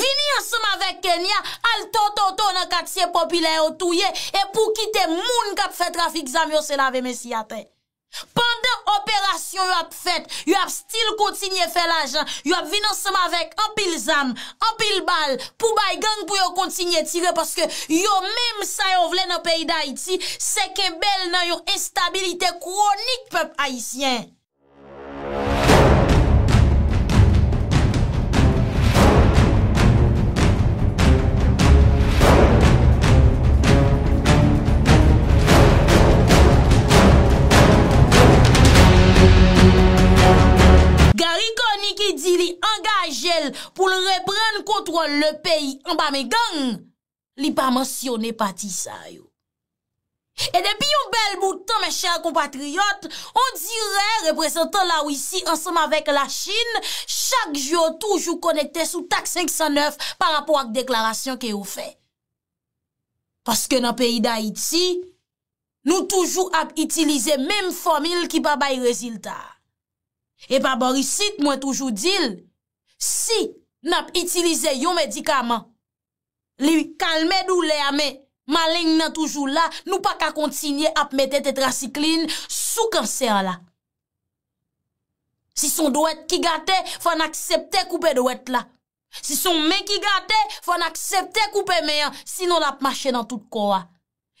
Vini anseman vek Kenya, al ton ton ton nan katsye popilè yo touye, e pou kite moun kap fè trafik zanm yo se lave mesi ate. Pandan operasyon yo ap fèt, yo ap stil kontinye fè lajan, yo ap vini anseman vek anpil zanm, anpil bal, pou bay gang pou yo kontinye tire, paske yo menm sa yo vle nan peyi da iti, se ke bel nan yo estabilite kounik pep Haitien. pou l repren kontrol le peyi an ba me gang, li pa mensyon e pati sa yo. E depi yon bel boutan, me chèr kompatriyot, on dirè representan la wisi ansem avèk la Chine, chak jyo toujou konekte sou tak 509 par apou ak deklarasyon ki yo fè. Paske nan peyi da Iti, nou toujou ap itilize mem formil ki pa bay rezilta. E pa borisit mwen toujou dil, Si nap itilize yon medikaman, li kalme dou le ame, maligne nan toujou la, nou pa ka kontinye ap mette tetracikline sou kanser la. Si son doet ki gate, fan aksepte koupe doet la. Si son men ki gate, fan aksepte koupe meyan, sino nap mache nan tout kowa.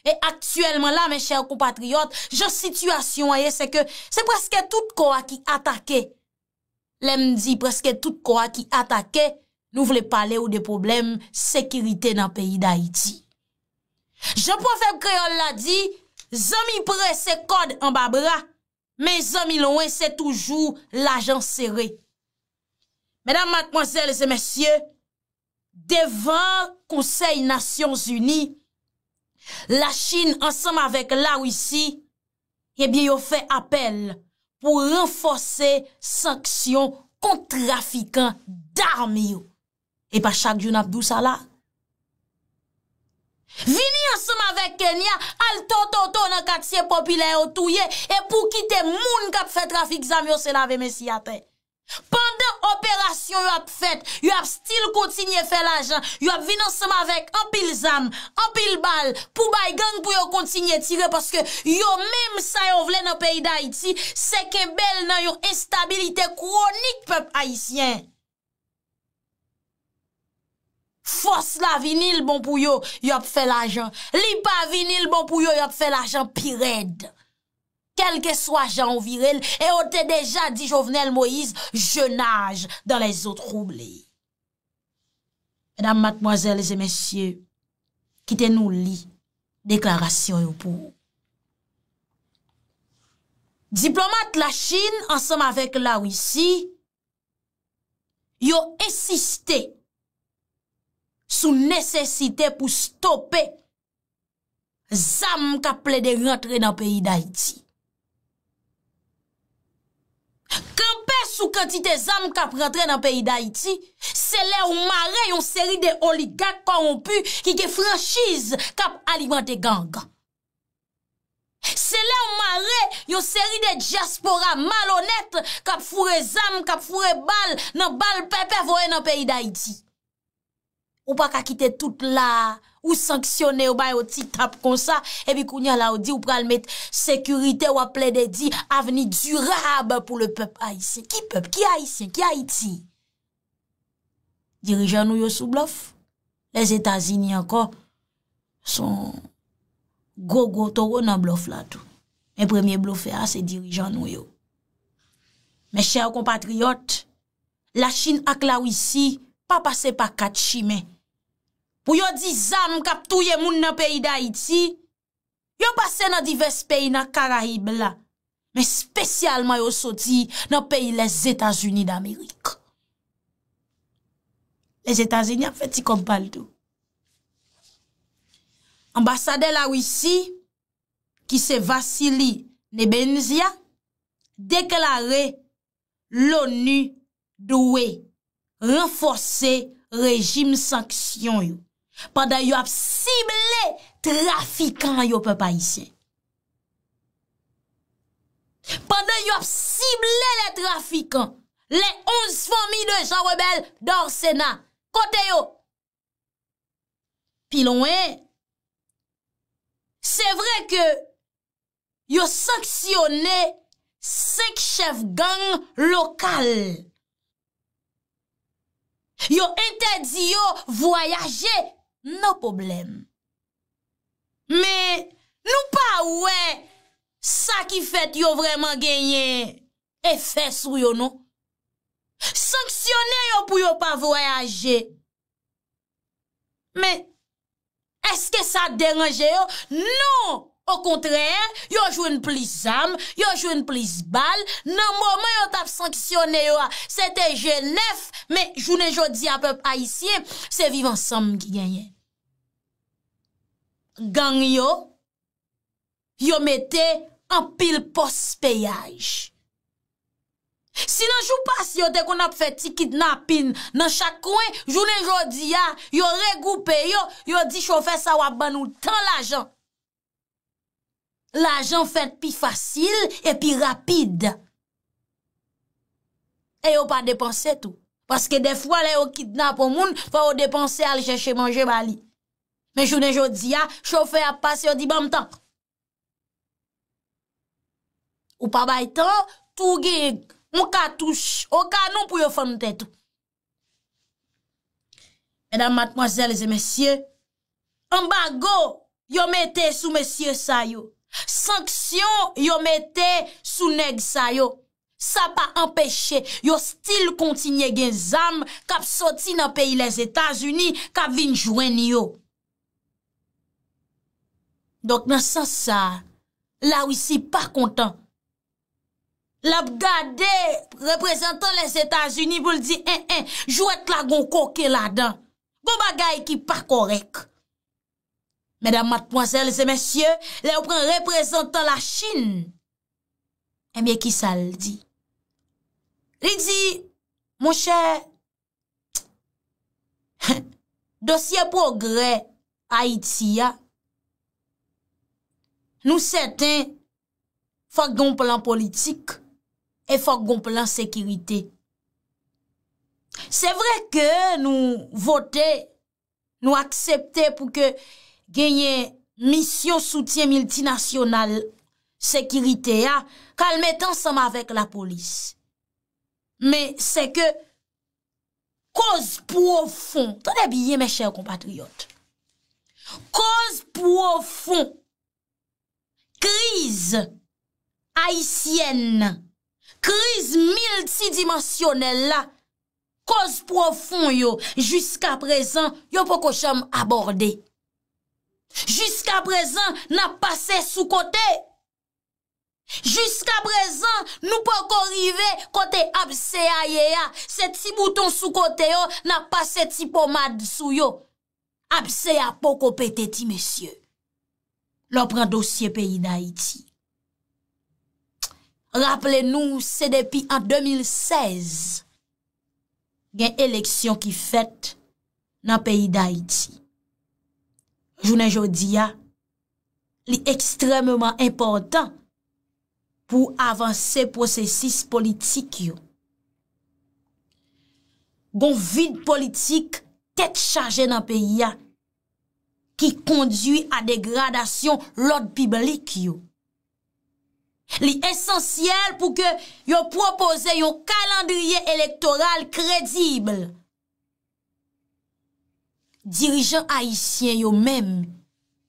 Et aktuelman la, men chèr compatriot, jò situasyon a ye, se ke, se preske tout kowa ki atake. Lèm di preske tout kwa ki atake, nou vle pale ou de problem sekirite nan peyi d'Haïti. Je pou fèm kreol la di, zomi pre se kod an ba bra, men zomi louen se toujou la jan seré. Mèdam matmozèl zè mèsyè, devan konsey Nasyons Uni, la chine ansèm avèk la ou isi, ebi yo fè apèl. pou renfose sanksyon kont trafikan darmi yo. E pa chak yon ap dou sa la. Vini ansoum avek Kenya, al to to to nan kak siye popile yo touye, e pou kite moun kap fe trafik zami yo se lave mesi ate. Pandan operasyon yo ap fet, yo ap stil kontinye fe la jan, yo ap vinansama vek anpil zam, anpil bal, pou bay gang pou yo kontinye tire, paske yo mem sa yo vle nan peyi da iti, seke bel nan yo estabilite kou o nik pep aisyen. Fos la vinil bon pou yo, yo ap fe la jan, li pa vinil bon pou yo, yo ap fe la jan, pi redd. kelke swa jan viril, e o te deja di jovenel Moïse, je nage dan les o troublé. Edam matmoazèl, zè mèsyè, kite nou li, deklarasyon yo pou. Diplomat la Chine, ansèm avèk la ou isi, yo esiste sou nesesite pou stopè zam ka ple de rentre nan peyi d'Haïti. Kampes ou kantite zam kap rentre nan peyi da iti, se le ou mare yon seri de oligak korompu ki ke franschize kap alivante ganga. Se le ou mare yon seri de diaspora malonet kap fure zam, kap fure bal, nan bal pepe vwoye nan peyi da iti. Ou pa ka kite tout la... Ou sanksyone ou bay ou ti tap kon sa. Ebi kounye la ou di ou pral met sekurite ou aple de di aveni durab pou le pep a yise. Ki pep? Ki a yise? Ki a iti? Dirijan nou yo sou blof? Les Etasini anko son go-go toro nan blof la tou. Men premye blofe a se dirijan nou yo. Men chè ou kompatriot, la chine ak la ou isi pa pase pa kat chimey. pou yo di zan m kap touye moun nan peyi da iti, yo pase nan divers peyi nan Karahib la, men spesyalman yo soti nan peyi les Etasuni d'Amerik. Les Etasuni ap feti kompal do. Ambasade la wisi, ki se vasili ne benzi ya, deklare l'ONU do we renfose rejim sanksyon yo. pandan yo ap sible trafikan yo pe pa isye. Pandan yo ap sible le trafikan, le 11 fami de jan rebel dorsena, kote yo. Pi lounen, se vre ke yo saksyonne sek chef gang lokal. Yo entedi yo voyaje No problem. Me, nou pa ouè, sa ki fèt yo vreman genyen, efè sou yo nou. Sanksyonè yo pou yo pa voyaje. Me, eske sa deranje yo? Non! O kontrè, yo jwen plis am, yo jwen plis bal, nan mouman yo tap sanksyonè yo a. Sète jè nef, me, jounè jò di a pep a isye, se vivan sam ki genyen. Gang yo, yo mette an pil pospeyaj. Sinan jou pas yo de kon ap fet ti kitnapin, nan chakwen, jounen jodi ya, yo regoupe yo, yo di chofè sa wap ban ou tan l'ajan. L'ajan fet pi fasil, e pi rapid. E yo pa depanse tou. Paske defwa le yo kitnap o moun, fa yo depanse al cheche manje bali. Men jounen joudiya, choufe ap pase yo di bam tan. Ou pa bay tan, touge mou katouche, ou kanon pou yo fante tou. Edan matmozelze mesye, ambago yo mette sou mesye sayo. Sanksyon yo mette sou neg sayo. Sa pa empeshe, yo stil kontinye gen zam kap soti nan peyi les Etats-Unis kap vinjwen yo. Dok nan san sa, la wisi pa kontan. La bgade, reprezentan les Etats-Unis, vou l di, eh, eh, jwet la gon koke la dan. Gon bagay ki pa korek. Medan matponsel, se mensyen, le ou pran reprezentan la Chin. E mye ki sal di. Li di, moun chè, dosye progre, ha iti ya, Nou sèten fòk gon plan politik e fòk gon plan sekirite. Sè vre ke nou vote, nou aksepte pou ke genyen misyon soutyen multinasyonal sekirite ya, kalmet ansanm avèk la polis. Mè sè ke koz pou ou fon, tanè biye mè chèw kompatriot, koz pou ou fon kriz haisyen, kriz multidimensionel la, koz profon yo, jiska prezan, yo poko chanm aborde. Jiska prezan, na pase sou kote. Jiska prezan, nou poko rive kote apse a ye ya, se ti bouton sou kote yo, na pase ti pomad sou yo. Apse a poko pete ti, mesye. lopran dosye peyi da iti. Raple nou, se depi an 2016, gen eleksyon ki fèt nan peyi da iti. Jounen jodi ya, li ekstremman important pou avanse posesis politik yo. Gon vide politik, tèt chanje nan peyi ya, Ki kondui a degradasyon lòd piblik yo. Li esensyèl pou ke yo propose yo kalandriye elektoral kredible. Dirijen haisyen yo mèm,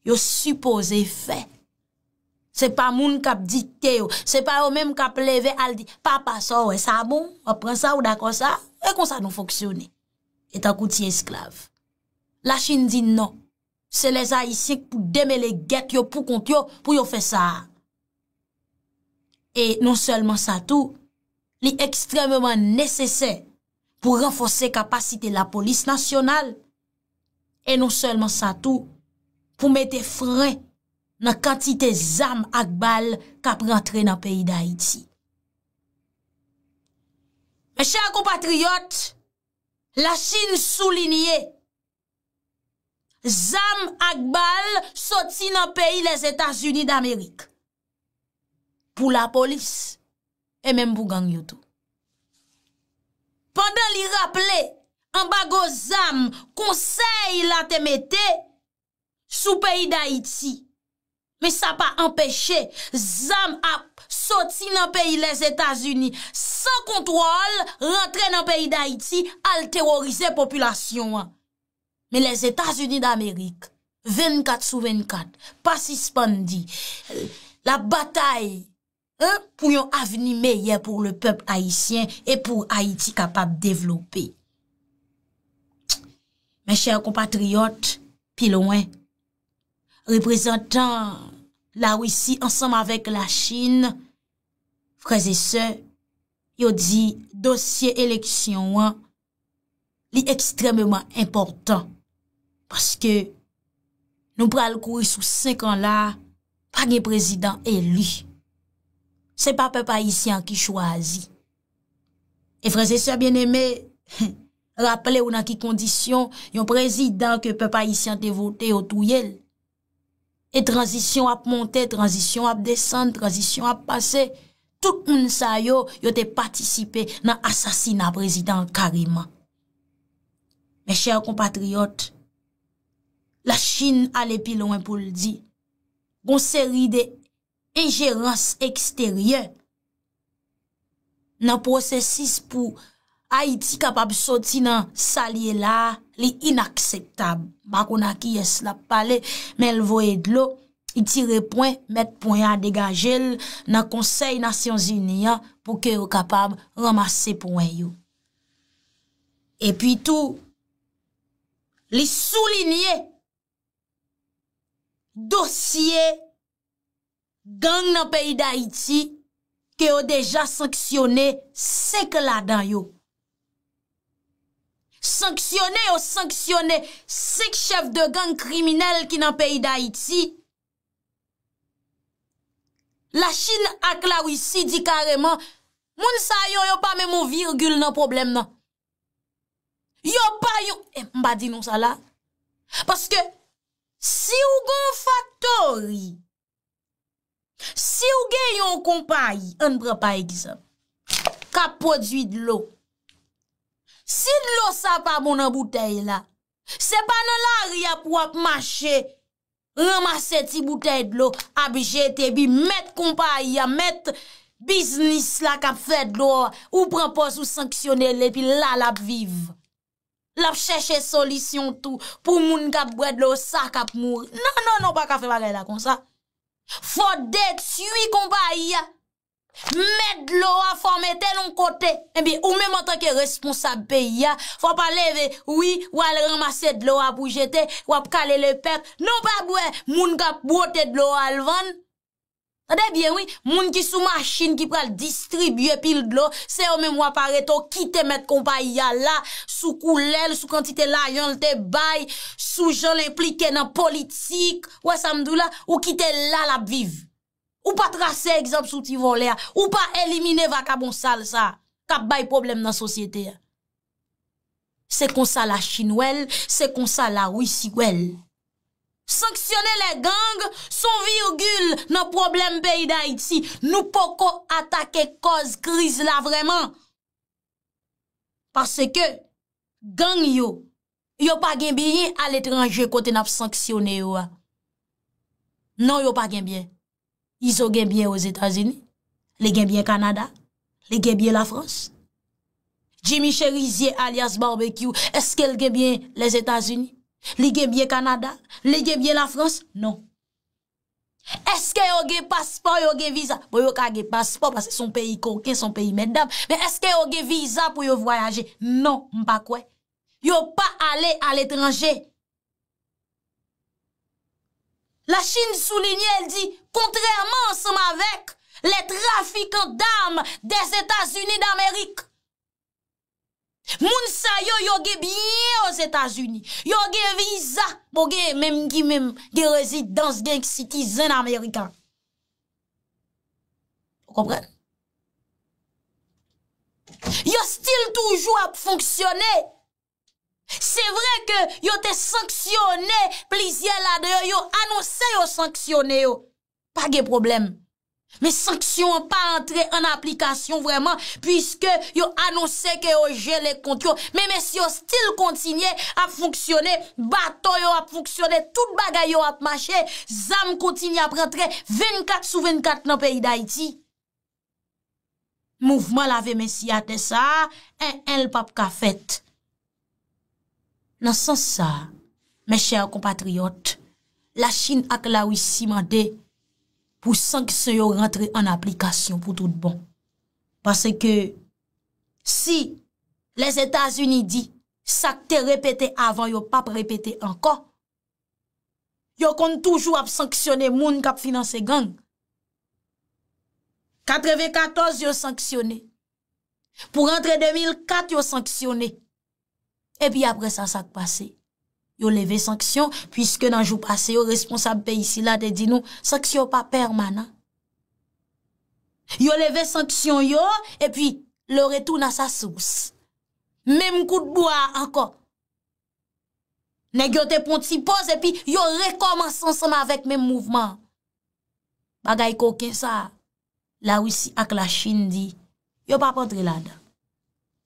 yo suppose fè. Se pa moun kap dikte yo, se pa yo mèm kap leve al di. Papa, sa ou e sa bon? A pren sa ou da kon sa? E kon sa nou foksyone? E takouti esklave. La chine di nan. Se le zay isik pou deme le get yo pou kont yo pou yo fe sa. E non selman sa tou, li ekstrememan nesesè pou renfose kapasite la polis nasyonal. E non selman sa tou, pou mete fre nan kantite zam ak bal kap rentre nan peyi da iti. Mè chè akou patriyot, la chine sou linye, Zam akbal soti nan peyi les Etats-Unis d'Amerik. Pou la polis, e menm pou gang yotou. Pendan li raple, an bago Zam konsey la temete sou peyi d'Haïti. Me sa pa empèche, Zam ap soti nan peyi les Etats-Unis, sa kontwal rentre nan peyi d'Haïti al terorize populasyon an. Men les Etats-Unis d'Amérique, 24 sous 24, pas si spandit. La bataille pou yon aveni meye pou le peuple Haitien et pou Haiti kapab developpe. Men chèr compatriote, pilonwen, reprezentant la Ouissi ansam avèk la Chine, freze se, yo di dosye eleksyon, li ekstrememan importan. Paske nou pral kouri sou 5 an la, pa gen prezidant elu. Se pa pepa isyan ki chwazi. E freze se bieneme, raple ou nan ki kondisyon, yon prezidant ke pepa isyan te vote yo tou yel. E tranzisyon ap monte, tranzisyon ap desante, tranzisyon ap pase, tout moun sa yo yo te patisipe nan asasina prezidant kariman. Me chèr kompatriot, la chine ale pilon pou ldi. Gon seri de ingerans eksteryen. Nan prosesis pou a iti kapab soti nan salye la, li inakseptab. Bako na ki yes la pale, men lvo edlo, itire poin, met poin a degajel, nan konsey nasyon zinia pou ke yo kapab ramase poin yo. E pi tou, li soulinye dosye gang nan peyi da iti ki yo deja sanksyone sek la dan yo. Sanksyone yo sanksyone sek chef de gang kriminel ki nan peyi da iti. La chine ak la wisi di kareman moun sa yon yo pa mè mou virgul nan problem nan. Yo pa yon... Eh, mba di nou sa la. Paske Si ou gen yon faktori, si ou gen yon kompa yi, an bre pa egze, ka podwi d'lo. Si d'lo sa pa bon an boutei la, se banan la ria pou ap mache, remase ti boutei d'lo, ap jete bi, met kompa yi, met biznis la kap fed do, ou pren pos ou sanksyone le, pi la la ap vive. Lap chèche solisyon tou pou moun kap bwèd lo sa kap mou. Non, non, non, pa ka fè pa gè la kon sa. Fò dèd s'youi kompa aya. Mèd lo a fò mèd te loun kote. En bi, ou mè mwantan ke responsabè ya. Fò pa leve, oui, wèl ramase d'lo a pou jete, wèl kalè le pèk. Non pa bwè, moun kap bwote d'lo alvan. Tade bien wè, moun ki sou machin ki pral distribye pil dlo, se yo mèm wapare to ki te met kompa ya la, sou koulel, sou kantite la yon te bay, sou joun implike nan politik, wè samdou la, ou ki te lal apviv. Ou pa trase egzab sou ti volè a, ou pa elimine vakabon sal sa, kap bay problem nan sosyete a. Se kon sa la chinwèl, se kon sa la wisiwèl. Sanksyonè lè gang, son virgul nan problem be yi da iti. Nou poko atake koz kriz la vreman. Parce ke gang yo, yo pa genbyen al etranjè kote nap sanksyonè yo a. Non yo pa genbyen. Iso genbyen os Etats-Unis, le genbyen Kanada, le genbyen la Frans. Jimmy Cherizier alias Barbecue, eske l genbyen les Etats-Unis? Li ge bye Kanada? Li ge bye la Frans? Non. Eske yo ge paspon, yo ge viza? Bo yo ka ge paspon, pa se son peyi koken, son peyi meddam. Be eske yo ge viza pou yo voyaje? Non, mpa kwe. Yo pa ale al etranje. La Chin souline, el di, kontrèman seman vek, le trafikant d'arm des Etats-Unis d'Amerik. Moun sa yo yo ge biye o Zetazuni, yo ge viza pou ge memgi mem ge rezidans genk sitizan Amerikan. Yo kompren. Yo stil toujou ap fonksyonne, se vre ke yo te sanksyonne plizye la de yo, yo anonsen yo sanksyonne yo, pa ge probleme. Me sanksyon an pa antre an aplikasyon vreman pwiske yo anose ke yo jel ek kont yo. Me mesyo stil kontinye ap fwoksyone, baton yo ap fwoksyone, tout bagay yo ap mache, zam kontinye ap rentre 24 sou 24 nan peyi da iti. Mouvman lave mesye aten sa, en el pap ka fet. Nan san sa, mesye an kompatriyot, la chine ak la wisi mande, pou sank se yo rentre an aplikasyon pou tout bon. Pase ke si les Etats-Unis di sak te repete avan yo pap repete anko, yo kon toujou ap sanksyone moun kap finanse gang. 94 yo sanksyone, pou rentre 2004 yo sanksyone, epi apre sa sak pase. Yo leve sanksyon, pwiske nan jou pase yo responsab pe isi la de di nou, sanksyon pa permanent. Yo leve sanksyon yo, e pi, lor etou na sa sous. Mem kou de boya ankon. Negyo te pon ti pose, e pi, yo rekomans ansama vek mem mouvman. Bagay kouken sa, la wisi ak la chine di, yo pa pondre la da.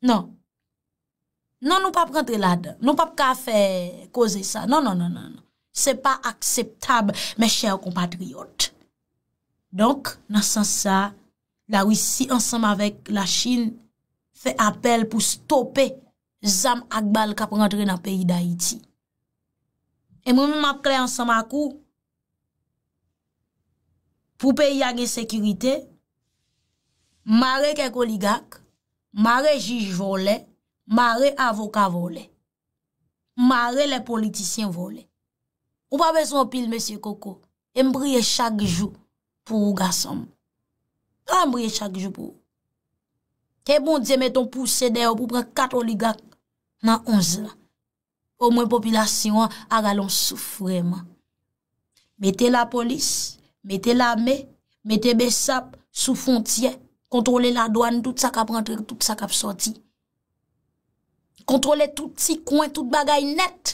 Non. Non nou pap rentre lade. Non pap ka fe koze sa. Non, non, non, non. non. Se pa akseptab me chè ou kompatriot. Donk, nan san sa, la wisi ansam avèk la Chil fe apel pou stopè Zam Akbal kap rentre na peyi da Iti. E moun mou map kre ansam akou pou peyi yage sekirite, mare ke koligak, mare jij volè, Mare avoka vole, mare le politisyen vole. Ou pa bezon pil, M. Koko, e mbriye chak jou pou ou gasom. Mbriye chak jou pou ou. Ke bon diye meton pou sede ou pou pre katoligak nan onz la. Ou mwen popilasyon a galon soufreman. Mete la polis, mete la me, mete besap sou fontye, kontrole la douan, tout sa kap rentre, tout sa kap sorti. Kontrole tout ti kwen, tout bagay net.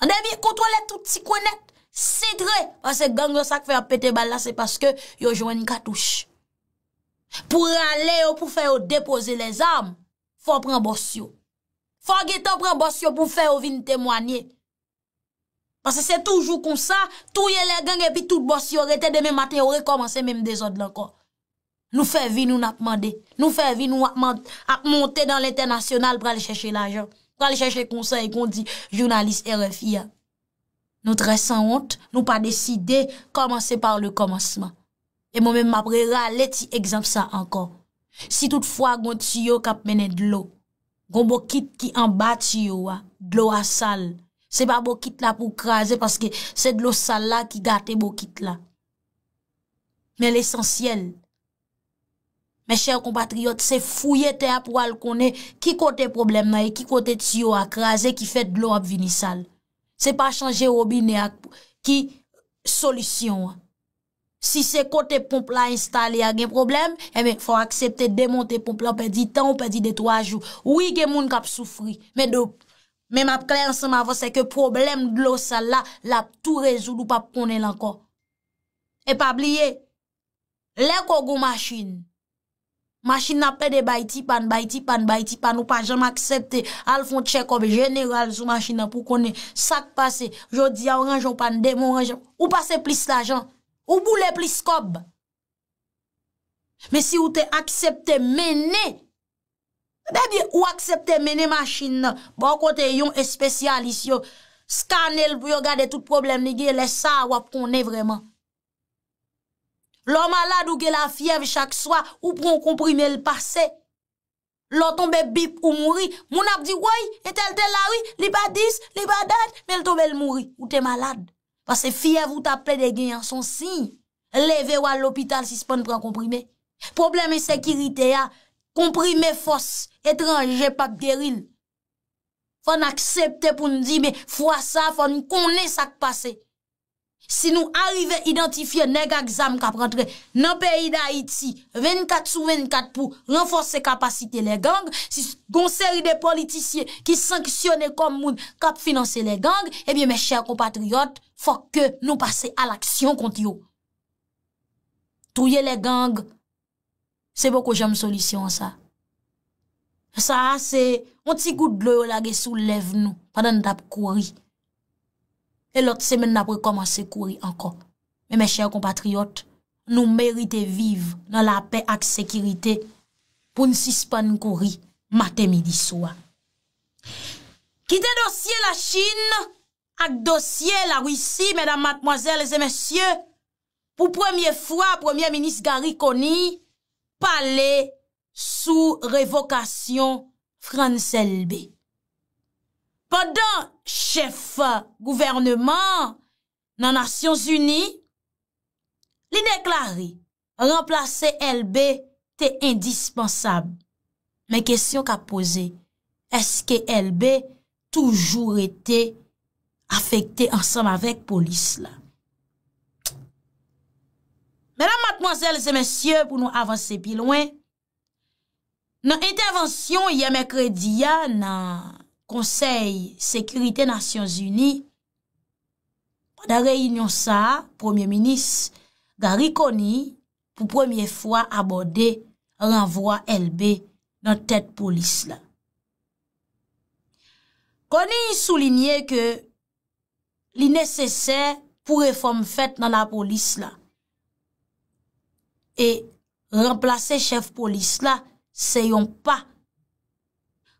An devye kontrole tout ti kwen net. Sidre. Pase gang yo sak fe apete bala, se paske yo jwen katouche. Pou rale yo pou fe yo depose les am, fò pren bòsyo. Fò getan pren bòsyo pou fe yo vin temwanye. Pase se toujou konsa, touye le gang epi tout bòsyo rete demen maten, yo re komanse menm de zon lanko. Nou fè vi nou nap mande. Nou fè vi nou ap monte dan l'internasyonal pral chèche l'ajon. Pral chèche l'konsey kon di jounalist RFI ya. Nou trè san honte, nou pa deside komanse par le komanseman. E moun mèm m'apre ra leti egzamsa ankon. Si toutfwa gwen tsyyo kap mene dlo, gwen bokit ki anba tsyyo wa, dlo a sal, se pa bokit la pou kraze paske se dlo sal la ki gate bokit la. Men l'esensyel, Mè chèr kompatriot, se fouye te ap wal konè, ki kote problem na e, ki kote tsyo akraze, ki fè dlo ap vinissal. Se pa chanje robine ak, ki solisyon an. Si se kote pomp la installe, yag en problem, e mè fò aksepte demonte pomp la, pe di tan ou pe di de twa jou. Ou i gen moun kap soufri. Mè do, mè map klè ansan ma vò, se ke problem dlo sal la, la ap tou rezou loup ap konè lanko. E pa blye, lè kogo machin, Machen na pe de bayti pan, bayti pan, bayti pan, ou pan jen m'aksepte. Alfon Tchekov, general sou machen nan pou konen sak pase. Jodi an ranjou pan, deman ranjou. Ou pase plis la jan? Ou boule plis kob? Men si eh ou te aksepte mene, bebi ou aksepte mene machen nan, bon kote yon espesyalis yo, skanel pou yo gade tout problem negi, le sa wap konen vreman. Lò malade ou ke la fiev chak swa, ou pron komprime l'pase. Lò tombe bip ou mouri, moun ap di woy, etel tel lawi, li pa dis, li pa dat, men l tobe l mouri. Ou te malade. Pase fiev ou tap ple de gen yansonsi, leve wal l'opital si spon pran komprime. Problem e sekirite ya, komprime fos, etranje pap deril. Fon aksepte pou n di, me fwa sa, fon kone sak pase. Si nou arrive identifiye nega gzam kap rentre nan peyi da Haiti 24 sou 24 pou renfors se kapasite le gang, si gonseri de politisye ki sanksyone kom moun kap finanse eh le gang, ebyen me chèr compatriote, fòk ke nou pase al aksyon konti yo. Touye le gang, sebo ko jom solisyon sa. Sa se, onti gout dlo yo la ge sou lev nou, padan tap kouri. E lot semen apre komanse kouri ankon. Me me chèr compatriot, nou merite vive nan la pe ak sekirite pou nsispan kouri matè midi souan. Kite dosye la Chine ak dosye la Ouissi, medan matmoazèr lesè mesyè, pou premier fwa, premier minis Garikoni, pale sou revokasyon Franselbe. pandan chefe gouvernement nan Nasyons Uni, li deklare, remplase LB te indispensab. Men kesyon ka pose, eske LB toujou rete afekte ansam avek polis la. Menan matmozèl se mensyè pou nou avanse pi loin, nan entenvansyon yame krediya nan konsey Sekurite Nasyons Uni, wada rey inyon sa, Premier Minis, gari koni, pou premier fwa abode renvoi elbe nan tet polis la. Koni sou linye ke li neseser pou reform fèt nan la polis la. E, renplase chef polis la, seyon pa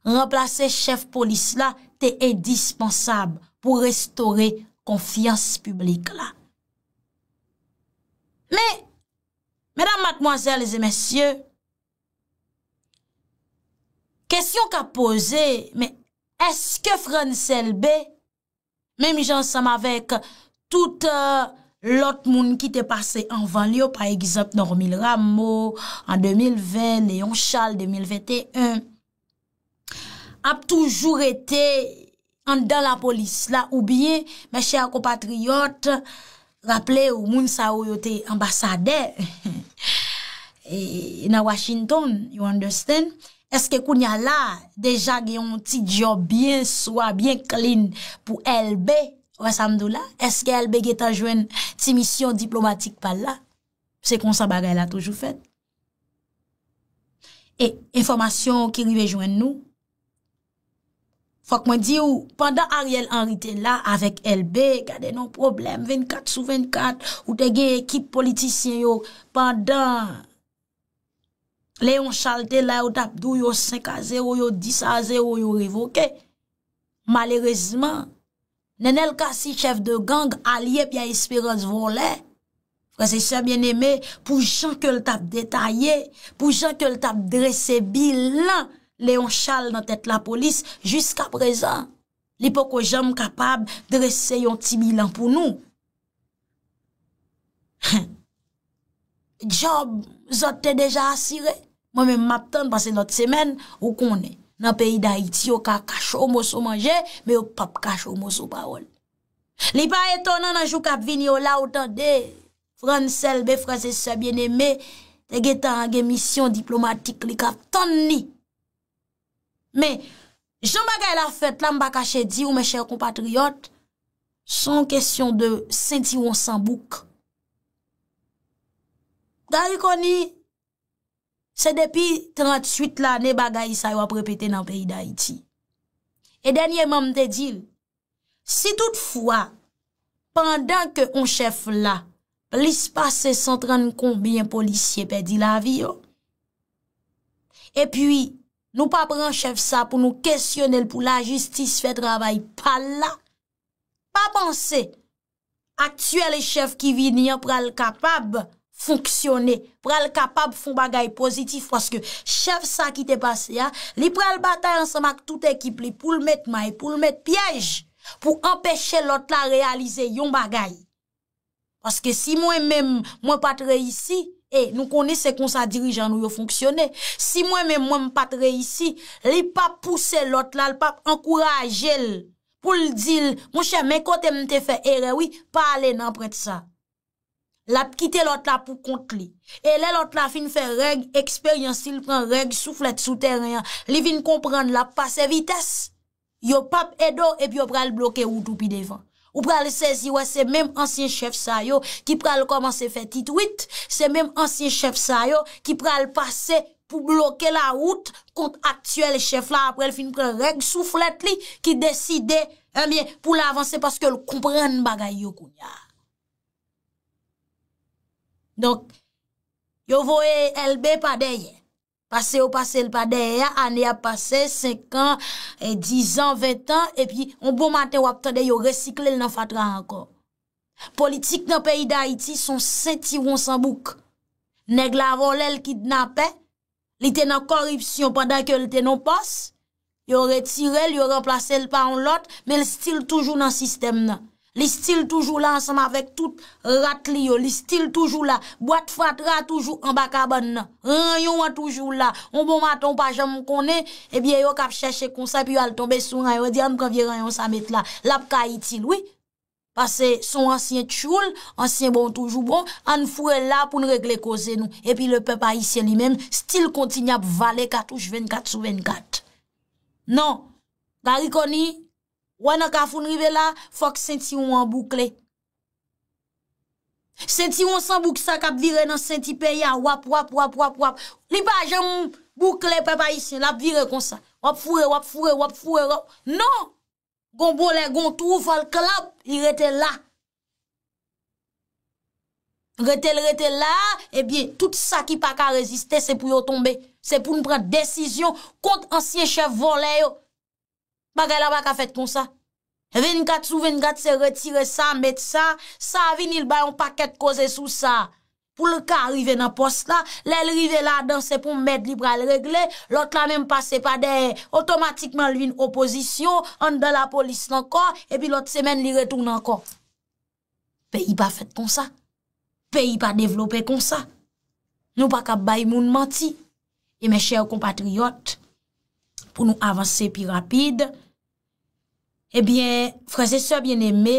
remplase chef polis la, te e dispensab pou restore konfians publik la. Me, medan matmoazel e zemesye, kesyon ka pose, eske fran selbe, memi jan sam avek tout euh, lot moun ki te pase an van liyo, pa egzap normil ram mo, an 2020, en 2021, ap toujou rete an dan la polis la, ou bie meche akopatriyot raple ou moun sa ou yo te ambasade e, na Washington, you understand, eske kou nya la deja gen yon ti job biye, swa biye klin pou LB, wè samdou la, eske LB gen ta jwen ti misyon diplomatik pal la, se kon sa bagay la toujou fen. E, informasyon ki rive jwen nou, Fak mwen di ou, pandan Ariel Henri te la avèk LB, kade non problem, 24 sou 24, ou te gen ekip politisyen yo, pandan le yon chalte la yo tap dou yo 5 a 0 yo 10 a 0 yo revoke. Malérezman, nenel ka si chef de gang, aliep ya espirans volè. Fransesya bien eme, pou jan ke l tap detaye, pou jan ke l tap dresse bilan, Lè yon chal nan tèt la polis Jusk ap rezan Lè pou kou jom kapab Dresè yon ti milan pou nou Job Zote deja asire Mwen mè map tan pasè not semen Ou konè Nan peyi da iti Ou ka kachou mou sou manje Mè ou pap kachou mou sou paol Lè pa eto nan anjou kap vini Ou la ou tan de Fransel be fransese se bien eme Te getan ange misyon diplomatik Lè kap tonni Men, jen bagay la fèt la mba kache di ou men chèr kompatriot, son kèsyon de senti wonsanbouk. Da yi koni, se depi 38 la, ne bagay sa yo aprepeten nan peyi da iti. E denye mam te dil, si toutfwa, pandan ke on chèf la, lispa se sentran konbyen polisye pedi la vi yo. E piyi, Nou pa pran chef sa pou nou kestyonel pou la justis fe travay pa la. Pa panse, aktuel chef ki vinye pral kapab fonksyonne, pral kapab fon bagay pozitif, paske chef sa ki te pase ya, li pral batay ansemak tout ekip li pou l met may, pou l met pyej, pou empeshe lot la realize yon bagay. Paske si mwen mwen patre yisi, E, nou konise kon sa dirijan nou yo fonksyonè. Si mwen men mwen mpatre isi, li pap pousse lot la, li pap ankouraje l pou l di l. Mwen chè men kote mte fè erewi, pa ale nan pre tsa. Lap kite lot la pou kont li. E le lot la fin fè reg, eksperyansil, pran reg, souflet sou terrenyan. Li vin komprend la pa se vites, yo pap edo epi yo pral bloke ou dupi devan. Ou pral sezi, wè, se mèm ansyen chef sa yo ki pral komanse fè titwit, se mèm ansyen chef sa yo ki pral pase pou bloke la wout kont aktuel chef la. Aprel fin pral reg souflet li ki deside, mè, eh pou l'avansè paske l'komprenn bagay yo kounyan. Donk, yo vo e elbe pa deye. Pase yo pase l pa deya, ane ya pase, 5 an, 10 an, 20 an, epi yon bon maten wap tande yon resikle l nan fatra anko. Politik nan peyi da Haiti son senti wonsanbouk. Neg lavo l el kidnapè, li te nan koripsyon padan ke li te non nan pos, yon retire l, yon remplace l pa an lot, men stil toujou nan sistem nan. li stil toujou la ansama vek tout rat li yo, li stil toujou la boat fat rat toujou an baka ban nan an yon an toujou la an bon maton pa jaman konen ebyen eh yo kap chache kon sa pi yo al tombe sou an yon diyan kon viran yon sa met la lap ka itil, oui pase son ansyen tchoul ansyen bon toujou bon an fure la pou n regle koze nou epi le pe pa itil li men stil konti nyap vale katouj 24 sou 24 nan, gari koni Wana ka foun rive la, fok senti ou an boukle. Senti ou san bouk sa kap vire nan senti peya, wap wap wap wap wap wap. Li pa jen mou boukle pepa isye, lap vire kon sa. Wap fure, wap fure, wap fure, wap. Non, gon bole, gon tou, fal klap, yi rete la. Rete le rete la, e bien, tout sa ki pa ka reziste se pou yo tombe. Se pou nou prete desisyon kont ansye che vole yo. Bakè la baka fèt kon sa. 24 sou 24 se retire sa, met sa, sa vinil bayon pakèt koze sou sa. Pou le ka arrive nan pos la, lè l'rive la danse pou mèd li pral regle, lot la mèm pase pa de, otomatikman li vin oposisyon, an dan la polis lankor, epi lot semen li retoun lankor. Peyi pa fèt kon sa. Peyi pa devlopè kon sa. Nou baka bay moun manti. E mè chè ou kompatriot. pou nou avanse pi rapide, ebyen, frase se bieneme,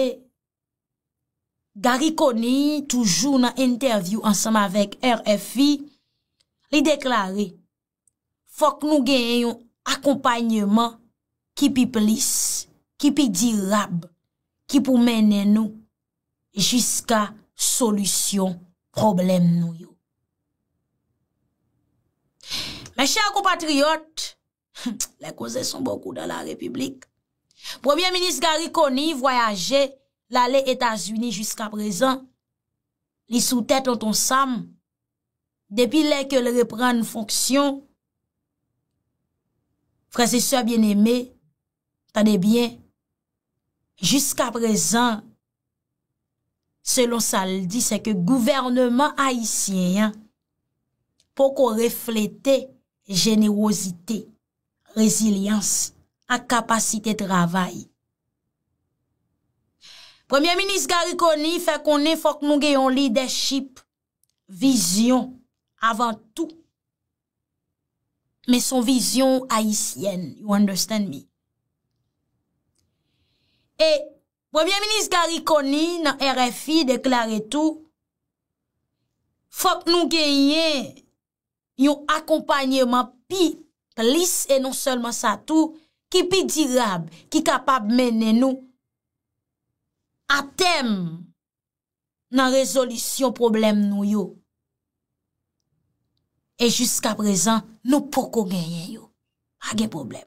Gary Connie, toujou nan interview ansama vek RFI, li deklare, fok nou genyon akompanyeman ki pi plis, ki pi dirab, ki pou mene nou jiska solusyon problem nou yo. Mè chè akou patriot, Le kozè son bokou dan la republik. Premier ministre Gary Coney voyaje lale Etats-Unis jusqu'a prezen. Li sou tèt an ton sam. Depi le ke le reprenn fonksyon. Fransesso a bien eme, tade bien. Jusk'a prezen, selon sa ldi, se ke gouvernement haïsien. Po ko reflete jenerozite. resilyans, ak kapasite travay. Premier Ministre Garikoni fè konen fòk nou geyon lideship, vizyon avan tout, men son vizyon haisyen, you understand me? E, Premier Ministre Garikoni nan RFI deklare tout, fòk nou geyen yon akompanyeman pi Klis e non selman sa tou, ki pi dirab, ki kapab mene nou, atem nan rezolisyon problem nou yo. E jiska prezan, nou poko genye yo. Hage problem.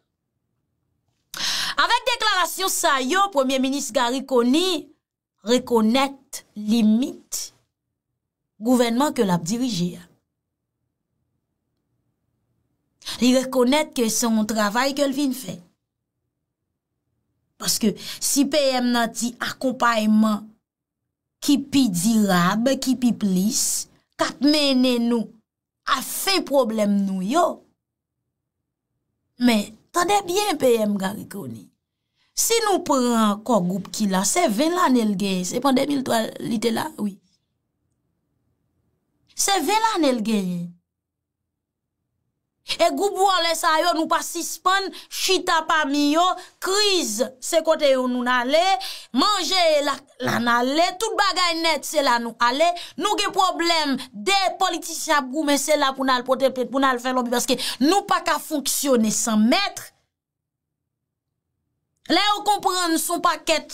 Awek deklarasyon sa yo, Premier Ministre Garikoni, rekonet limit gouvenman ke lap dirije yo. Li rekonèt ke son travay ke l vin fè. Paske si peyèm nan ti akopayman ki pi dirab, ki pi plis, kat mènen nou a fè problem nou yo. Mè, tade byen peyèm gari koni. Si nou pran kò goup ki la, se ven lan el genye. Se pon de mil toalite la, oui. Se ven lan el genye. E goupouan lè sa yo nou pa sispon, chita pa miyo, kriz se kote yo nou nalè, manje lè nanalè, tout bagay net se la nou alè, nou ge problem de politisyen ap goupen se la pou nan al potepet, pou nan al fè lopi, baske nou pa ka fonksyonè san mètre. Lè yo komprèn sou pa ket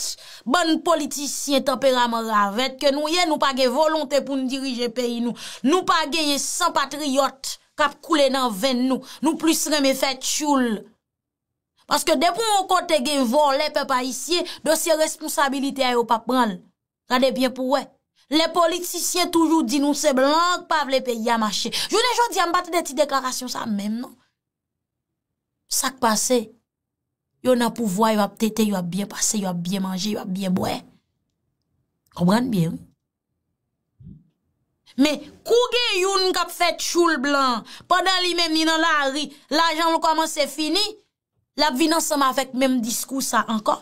bon politisyen temperament ravèt, ke nou ye nou pa ge volontè pou nou dirije peyi nou, nou pa ge ye san patriyotè, Kap koule nan ven nou, nou plis reme fet choul. Paske depou moun kote gen vou, le pe pa isye, dosye responsabilite a yo pa pral. Rade bien pou we. Le politisye toujou di nou se blanke pa vle pe yamache. Jou dejo di ambate de ti deklarasyon sa menm nou. Sak pase, yon apou vwa, yon ap tete, yon ap bien pase, yon ap bien manje, yon ap bien boye. Kombran bien ou? Mè kouge youn kap fèt choul blan, padali mè minon la ri, la janm koman se fini, la binan seman fèt mèm diskou sa ankon.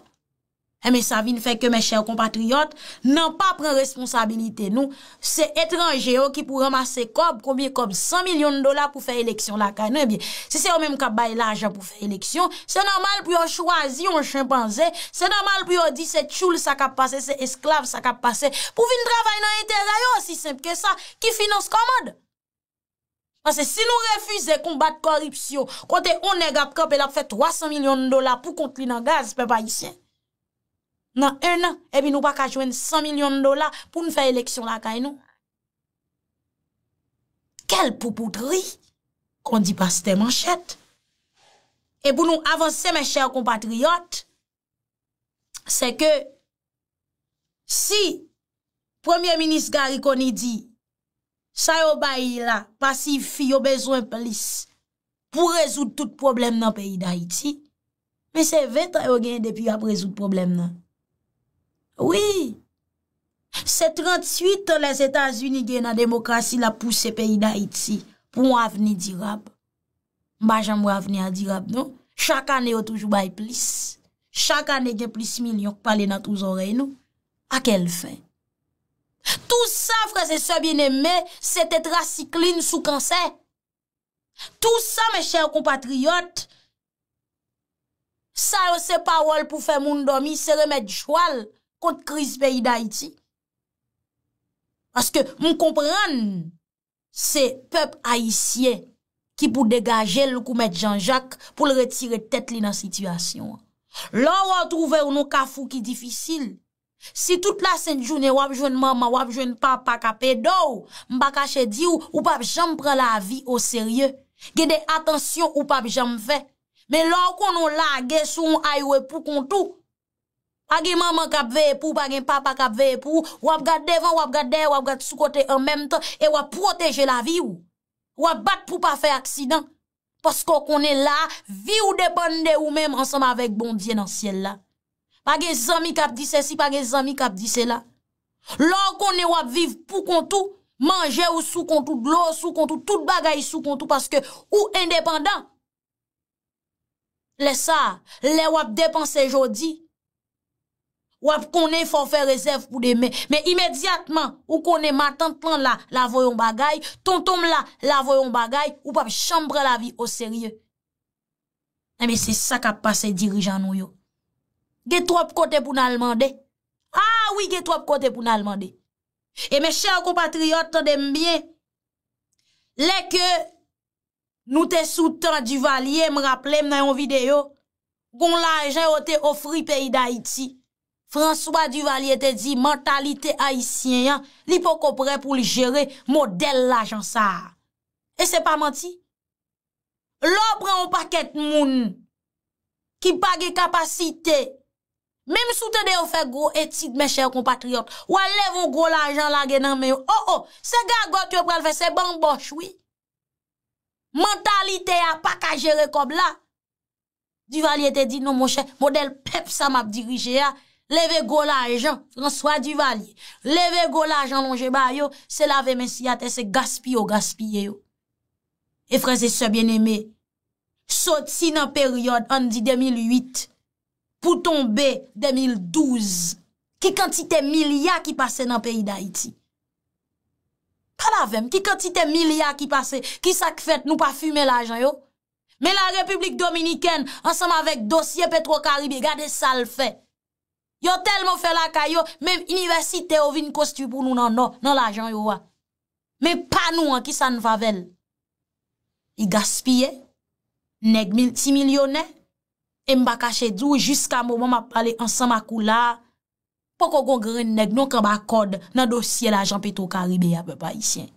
Eh, mè sa vin fè ke mè chè ou kompatriot, nè ou pa pren responsabilite nou, se etranjè ou ki pou ramase kob, koumye kob, 100 milyon dola pou fè eleksyon la karnè. Se se ou mè mou kap bay la ajan pou fè eleksyon, se normal pou yo chwazi ou chimpanzè, se normal pou yo di se tchoul sa kap pase, se esklav sa kap pase, pou vin travay nan etè zayon, si semp ke sa, ki finanse komad. Si nou refuse konbat koripsyon, kontè ou negap kob, el ap fè 300 milyon dola pou kontli nan gaz, se pe pa yisyen. Nan en an, ebi nou pa kajwen 100 milyon dola pou nou fey eleksyon la kay nou. Kel poupoudri kon di pas teman chet. E pou nou avanse men chèw kompatriyot, se ke si premier-ministre gari kon i di, sa yo bayi la pasi fi yo bezwen plis pou rezout tout problem nan peyi da iti, men se 20 an yo gen depi yo ap rezout problem nan. Oui, se 38 les Etats-Unis gen nan demokrasi la pousse se peyi nan Haiti pou wavni dirab. Majan mwavni a dirab nou? Chaka ne yo toujou bay plis. Chaka ne gen plis milyon k pale nan touz ore nou. Akel fe? Tout sa, frase se bienemme, se tetra cikline sou kansè. Tout sa, me chèr compatriote. Sa yo se pawol pou fe moun domi se remèd joual. kont kriz peyi da iti. Aske moun komprene se pep haisye ki pou degaje lou kou met janjak pou l retire tet li nan situasyon. Lò wò trouve ou nou kafou ki difisil. Si tout la senjoune wap jwen mama, wap jwen papa ka pedou, mbakache di ou ou pap jen pre la vi o serye. Gede atensyon ou pap jen fe. Men lò kon nou lage sou ou aywe pou kontou, Agi maman kap veye pou, agi papa kap veye pou, wap gade devan, wap gade evan, wap gade sou kote an menm tan, e wap proteje la vi ou. Wap bat pou pa fe aksidan. Paske ou konen la, vi ou depande ou menm ansama avek bon diye nan siel la. Page zami kap di se si, page zami kap di se la. Lò konen wap vive pou kontou, manje ou sou kontou, blò ou sou kontou, tout bagay sou kontou, paske ou independant. Le sa, le wap depanse jodi, Ou ap konen fò fè rezèv pou demè. Men imedjatman ou konen matantan la voyon bagay, ton tom la voyon bagay, ou pap chambre la vi o sèrye. E men se sa kap pa se dirijan nou yo. Getro ap kote pou nalman de. A, ah oui, getro ap kote pou nalman de. E men chè ou kompatriot, ton dem bien. Lè ke nou te soutan du valye, mè rappelè mè nan yon videyo, goun la e jè ou te ofri peyi da iti. François Duvalier te di, mentalite haïsien yon, li pou kopre pou li jere, model la jansar. E se pa manti? Lò pre ou paket moun, ki pa ge kapasite, mèm sou te de ou fe go, etid mè chè ou kompatriote, ou alev ou go la jans la genan mè yo, o oh, o, oh, se ga go tu pre lfe, se ban boch wè. Mentalite ya, pak a jere kob la. Duvalier te di, nou mò chè, model pep sa map dirije ya, Leve go la ajan, lanswa du valye. Leve go la ajan lonswe ba yo, se la ve men si ate se gaspio gaspye yo. E freze se bien eme, soti nan peryode an di 2008, pou tombe 2012. Ki kantite milya ki pase nan peyi da iti. Ka la vem, ki kantite milya ki pase, ki sak fete nou pa fume la ajan yo. Me la Republik Dominikèn, ansam avek dosye Petro Karibi, gade sal fey. Yo tel mo fe la kayo, mem universite o vin kostu pou nou nan l'ajan yo wa. Men pa nou an ki sa n'vavel. I gaspye, neg mil ti milyonè, e mba kache djou, jiska mou mwa mwa pale ansan makou la, poko gongren neg nou kaba kod, nan dosye l'ajan peto karibè ya pe pa isyen.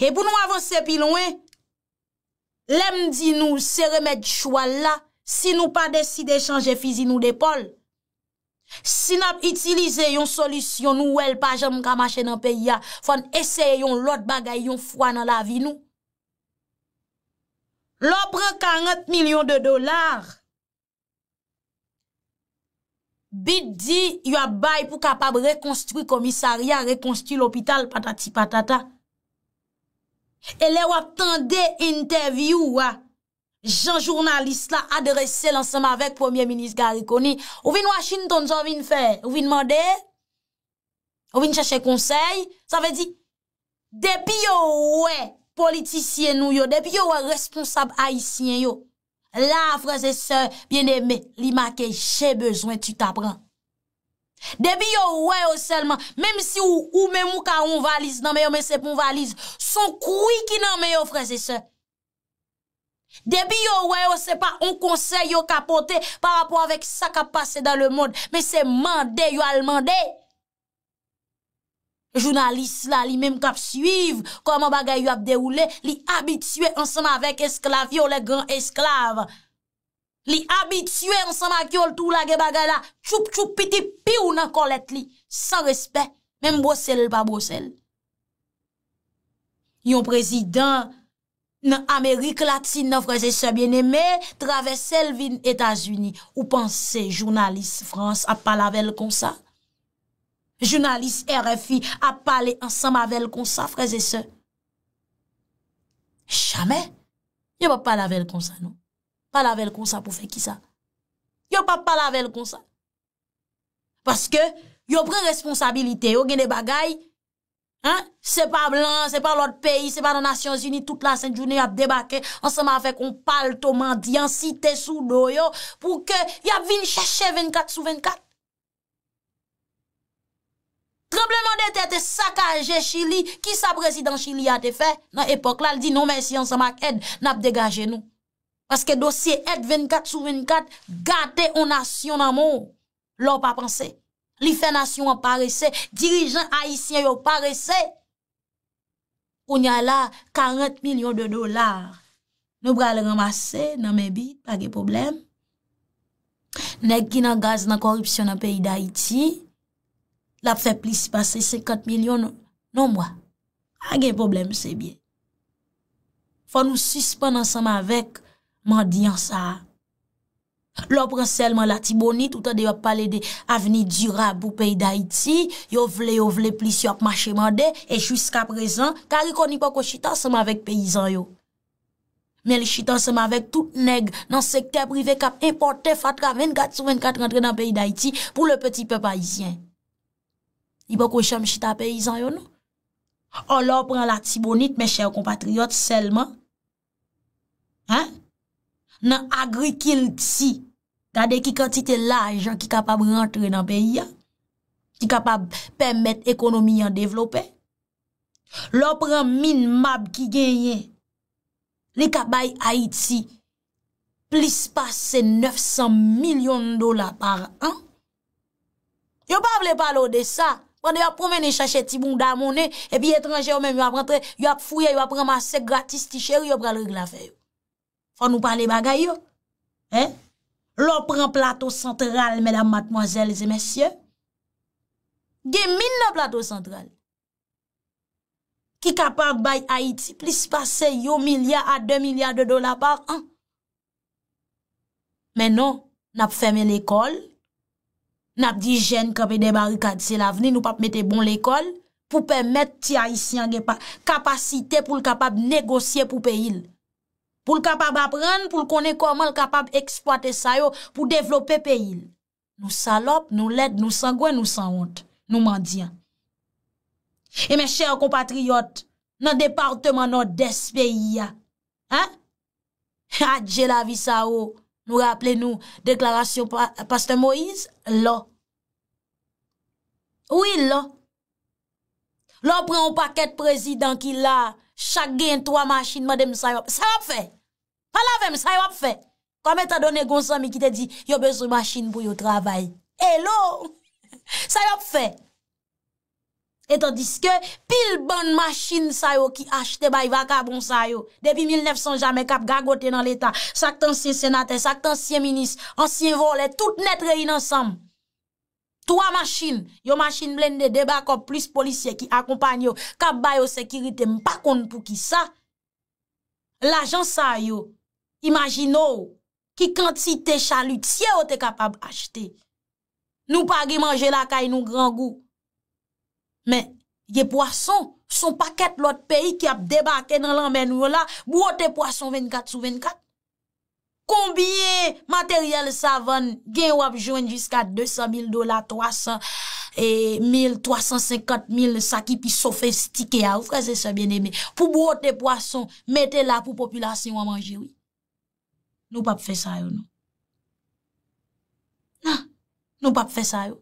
E pou nou avonsè pilonè, lem di nou se remèd choua la, si nou pa deside chanje fizi nou depol, Sin ap itilize yon solisyon nou wèl pa jèm kama chè nan peyi ya, fon esè yon lot bagay yon fwa nan la vi nou. Lopre 40 milyon de dolar. Bit di yon bay pou kapab rekonstruy komisariya, rekonstruy lopital patati patata. E lè wap tande interview wè. Jan jounalist la adrese lan seman vek premier minis Garikoni, ou vin Washington, ou vin fè, ou vin mandè, ou vin chèche konsey, sa fè di, depi yo wè politisyen nou yo, depi yo wè responsab aisyen yo, la freze sè, bienemè, li makè, chè bezwen, tu tabran. Depi yo wè yo selman, mèm si ou mèmou ka on valiz nan mè yo mè sepon valiz, son koui ki nan mè yo freze sè, Debi yo we yo se pa on konsey yo kapote Parapwa vek sa kap pase dan le moun Men se mande yo al mande Jounalist la li menm kap suiv Koman bagay yo ap deroule Li abitue ansama vek esklavyo le gran esklav Li abitue ansama kiol tou la ge bagay la Choup choup piti pi ou nan kolet li San respet Menm brosel pa brosel Yon prezident nan Amerik, Latina, freze se, bien eme, traves selvin Etats-Uni, ou panse jounalist Frans ap pale avel konsa? Jounalist RFI ap pale ansam avel konsa, freze se? Chame? Yo pa pale avel konsa, nou? Pale avel konsa pou fe ki sa? Yo pa pale avel konsa? Paske, yo pre responsabilite yo gen e bagay, Se pa blan, se pa lor peyi, se pa nanasyon zini, tout la senjouni ap debake, anseman fek on pal to mandi an, si te sou do yo, pou ke yap vin cheshe 24 sou 24. Trebleman dete te sakaje chili, ki sa prezident chili ate fe, nan epok la, el di non men si anseman ed, nap degaje nou. Paske dosye ed 24 sou 24, gate onasyon nan mou, lor pa pense. Li fè nasyon an parese, dirijan ayisyen yo parese. O nyala 40 milyon de dolar nou brale ramase nan mè bi, pa ge problem. Nèk ki nan gaz nan korupsyon nan peyi da iti, la pfepli si pase 50 milyon non mwa. Pa ge problem se bi. Fa nou suspon ansama vek man diyan sa a. Lopran selman la tibonit Ou ta de yo pale de aveni durab Ou peyi da iti Yo vle yo vle plis yo ap mache mande E chuska prezan Kari kon nipo ko chita seman vek peyizan yo Men le chita seman vek tout neg Nan sekte prive kap importe Fatra 24 sou 24 rentre nan peyi da iti Pou le peti pe paizyen Nipo ko cham chita peyizan yo nou On lopran la tibonit Men chè ou compatriot selman Nan agri kil tsi la de ki kantite la ajan ki kapab rentre nan peyi ya, ki kapab pemet ekonomi yon devlope, lopran min mab ki genyen, li kapay Haiti, plis pase 900 milyon dola par an, yo pa ble palo de sa, wande yo promene chache ti bon damone, epi etranje yo men yo ap rentre, yo ap fouye, yo ap remase gratis tichere, yo pral regla feyo. Fa nou pale bagay yo, he? He? Lò pren plato sentral, mèdame, matmozèl, zè mèsyè. Gè min nan plato sentral. Ki kapak bay Haiti, plis pase yo milyar a dè milyar de dola par an. Mènon, nap fèmè l'ekol, nap di jèn kapè debarikad se la veni, nou pap metè bon l'ekol, pou pèmèt ti Haitien gè pa kapasite pou l'kapap negosye pou pè il. pou l kapab apren, pou l konen koman l kapab eksploate sa yo, pou devlope pe il. Nou salop, nou led, nou sangwen, nou sangwant, nou mandyan. E men chèr kompatriot, nan departement nou despè ya. Ha? Hadje la vi sa yo, nou rappele nou deklarasyon paste Moïse, lo. Ou il lo? Lo pren ou paket prezidant ki la, chak gen 3 machin madem sa yo, sa la fey. alavem, sayop fe, kome ta done gonsami ki te di, yo bezou masin pou yo trabay, elo, sayop fe, etan diske, pil bon masin sayo ki achte bayi vaka bon sayo, depi 1900 jame kap gagote nan l'Etat, sak tan siye senate, sak tan siye minis, ansiye vole, tout net rey in ansam, touwa masin, yo masin blende deba kop plus polisye ki akompanyo, kap bayo sekirite mpa kon pou ki sa, l'ajan sayo, Imagin nou ki kantite chalut siye ou te kapab achete. Nou pa ge manje la kay nou gran gou. Men, ye poason son paket lot peyi ki ap debake nan lanmen wola, bou ou te poason 24 sou 24. Kombye materyal savan gen wap jwen jiska 200 mil dola, 300 mil, 350 mil sa ki pi sofestike a ou fraze se ben eme. Pou bou ou te poason, mette la pou populasyon wamanjewi. Nou pa pfe sa yo nou. Nan, nou pa pfe sa yo.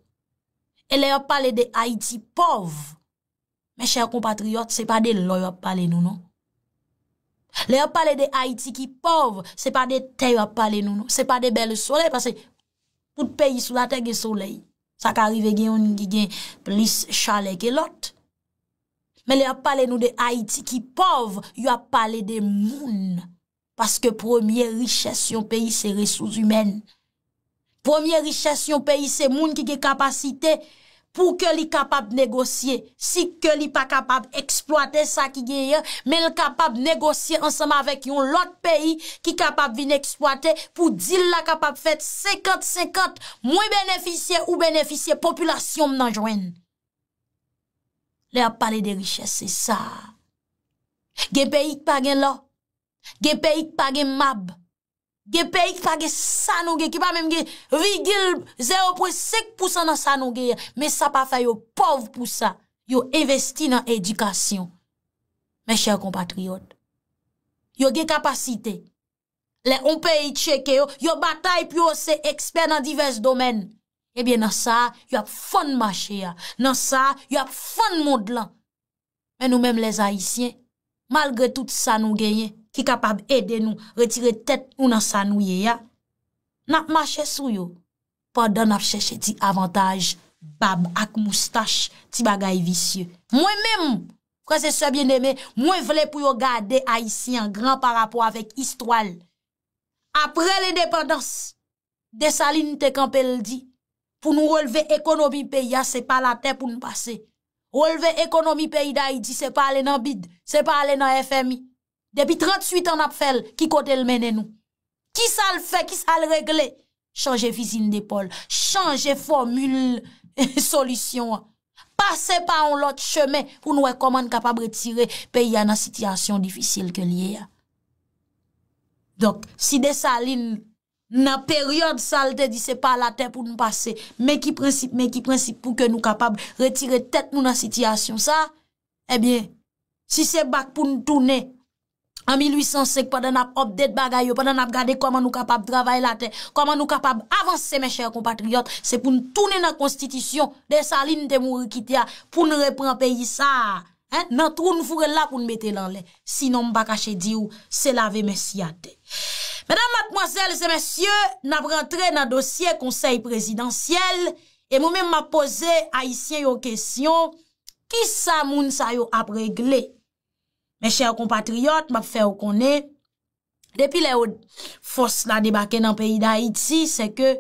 E le yo pale de Haiti pov. Men chèr compatriot, se pa de lò yo pale nou nou. Le yo pale de Haiti ki pov, se pa de te yo pale nou nou. Se pa de bel soley, pase mout peyi sou la te ge soley. Sa ka rive gen yon gen blis chale ke lot. Men le yo pale nou de Haiti ki pov, yo pale de moun nou. Paske premier richesse yon peyi se resouz humen. Premier richesse yon peyi se moun ki ge kapasite pou ke li kapab negosye. Si ke li pa kapab eksploate sa ki geye, men l kapab negosye ansama vek yon lot peyi ki kapab vin eksploate pou dil la kapab fet sekat sekat mwen beneficye ou beneficye populasyon mnen jwen. Le ap pale de richesse se sa. Ge peyi ki pa gen la, Ge peyik pa ge mab. Ge peyik pa ge sanonge. Ki pa menm ge rigil 0.5% nan sanonge ya. Men sa pa fay yo pov pou sa. Yo investi nan edikasyon. Men chè yo kompatriot. Yo ge kapasite. Le on peyik cheke yo. Yo batay pou yo se eksper nan divers domen. Ebyen eh nan sa, yo ap fon manche ya. Nan sa, yo ap fon mond lan. Men nou menm les haisyen. Malgre tout sanonge ye. ki kapab ede nou, retire tet ou nan sanouye ya. Na mache sou yo, pa dan ap chèche ti avantaj, bab ak moustache, ti bagay visye. Mwen mèm, prese sebyen eme, mwen vle pou yo gade a yisi, an gran parapo avèk histwal. Apre lè depandans, de salin te kampe ldi, pou nou releve ekonomi pe ya, se pa la te pou nou pase. Releve ekonomi pe yi da yi di, se pa ale nan bid, se pa ale nan FMI. Depi 38 an ap fel, ki kote l menen nou? Ki sa l fe, ki sa l regle? Chanje vizine depol, chanje formule, solisyon. Pase pa an lot cheme, pou nou rekomande kapab retire, pe y an an sityasyon difisyel ke liye. Dok, si de sa lin, nan peryode salte, di se pa la ten pou nou pase, men ki prinsip, men ki prinsip, pou ke nou kapab retire tet nou nan sityasyon. Sa, ebyen, si se bak pou nou toune, An 1805, padan ap obdet bagay yo, padan ap gade koman nou kapab travay la te, koman nou kapab avanse se men chèr kompatriot, se pou nou toune nan konstitisyon de salin te mou rikitya pou nou repran peyi sa. Nan trou nou fure la pou nou mette lan le. Sinon mba kache di ou, se lave men si ate. Menan matmoazel se men sye, nan prantre nan dosye konsey presidansyel, e mou men ma pose a isye yo kesyon, ki sa moun sa yo ap regle? Mè chè a kompatriot, mè fè ou konè, depi le ou fòs la debake nan peyi da Haiti, se ke,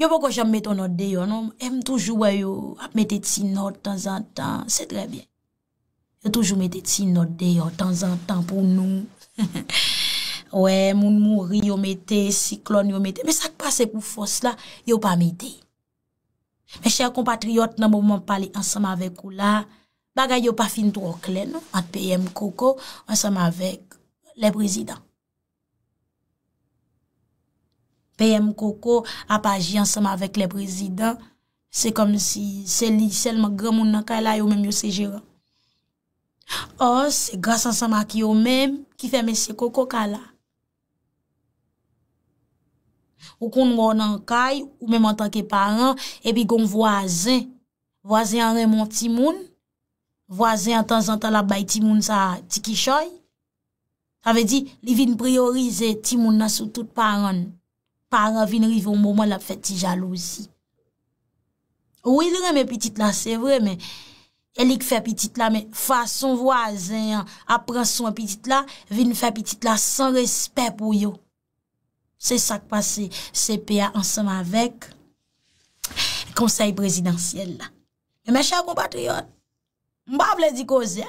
yo pou ko jèm meto not de yo, mè toujou wè yo ap metet si not tan zan tan, se trebyen. Yo toujou metet si not de yo tan zan tan pou nou. Ouè, moun mouri yo metè, siklon yo metè, mè sak pase pou fòs la, yo pa metè. Mè chè a kompatriot, nan pou mè palè ansama vek ou la, mè chè a kompatriot, Pagay yo pa fin tou oklen, non? at P.M. Koko, ansama vek le prezident. P.M. Koko apaji ansama vek le prezident, se kom si seli sel magre moun nankay la yo menm yo sejera. Os, se grasa ansama ki yo menm, ki fe menm se Koko kala. Ou kon nou anankay, ou menm an tanke paran, e bi gong vwazen, vwazen an remonti moun, Vwazen an tan zantan la bay timoun sa tikishoy. Tave di li vin priorize timoun nan sou tout paran. Paran vin rive ou mouman la feti jalouzi. Ou il reme pitit la, se vre, men. Elik fe pitit la, men. Fa son vwazen, apren son pitit la, vin fe pitit la san respet pou yo. Se sak pase sepe ya ansanman vek. Konsey presidansyen la. Mè chakou patri yon. Mba vle di koze,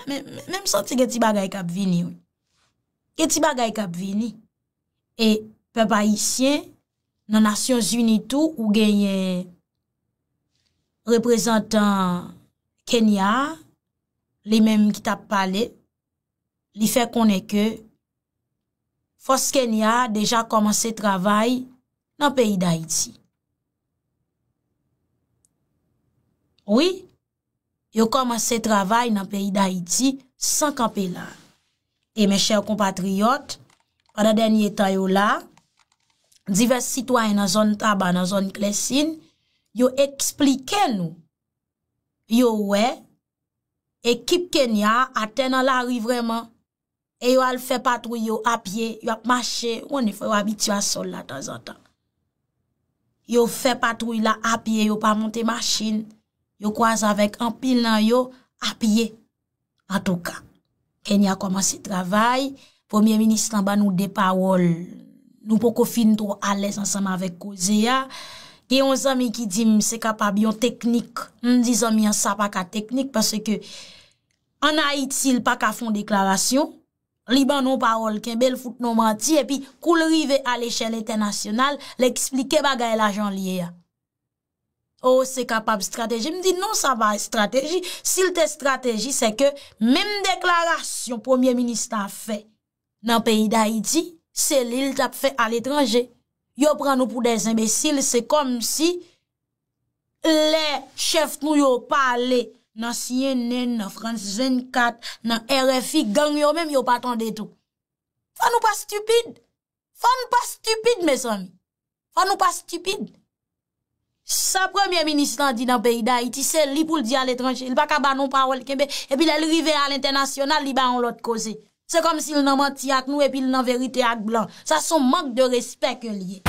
mwen msante gen ti bagay kap vini ou. Gen ti bagay kap vini. E pe ba isyen nanasyon zunitou ou genye reprezentan Kenya, li menm ki tap pale, li fe konen ke, fos Kenya deja komanse travay nan peyi da iti. Ouye, yo komanse travay nan peyi da iti, sankanpe lan. E men chèw kompatriyot, wada denye etan yo la, divers sitwany nan zon taban, nan zon klesin, yo eksplike nou. Yo we, ekip Kenya, atè nan la ri vreman, e yo al fè patrou yo apye, yo apmache, yo fè patrou yo apye, yo pa monte masjin, yo fè patrou yo apye, yo kwa zavek an pil nan yo apye. An tou ka, ken ya komanse travay, Premier Ministran ba nou depawol, nou pou kofin tou ales ansanman vek koze ya, ke yon zami ki di mse kapab yon teknik, m di zami yon sa pa ka teknik, parce ke anayit sil pa ka fon deklarasyon, li ban nou pawol, ken bel foute nou manti, epi koul rive al eshele internasyonal, le eksplike bagay la jan liye ya. Ou oh, se kapab strateji. Mdi non sa va strateji. Sil te strateji se ke menm deklarasyon premier ministan fe nan peyi da Haiti se li l tap fe al etranje. Yo pran nou pou de zembesil se kom si le chef nou yo pale nan CNN, nan France 24, nan RFI gang yo menm yo patan detou. Fon nou pa stupide? Fon nou pa stupide mes ami? Fon nou pa stupide? Sa premier ministran di nan peyda, iti sel li pou l di al etranche, il baka ba non pa ou al kembe, epi l el rive al internasyonal li ba an lot koze. Se kom si l nan manti ak nou epi l nan verite ak blan, sa son mank de respet ke liye.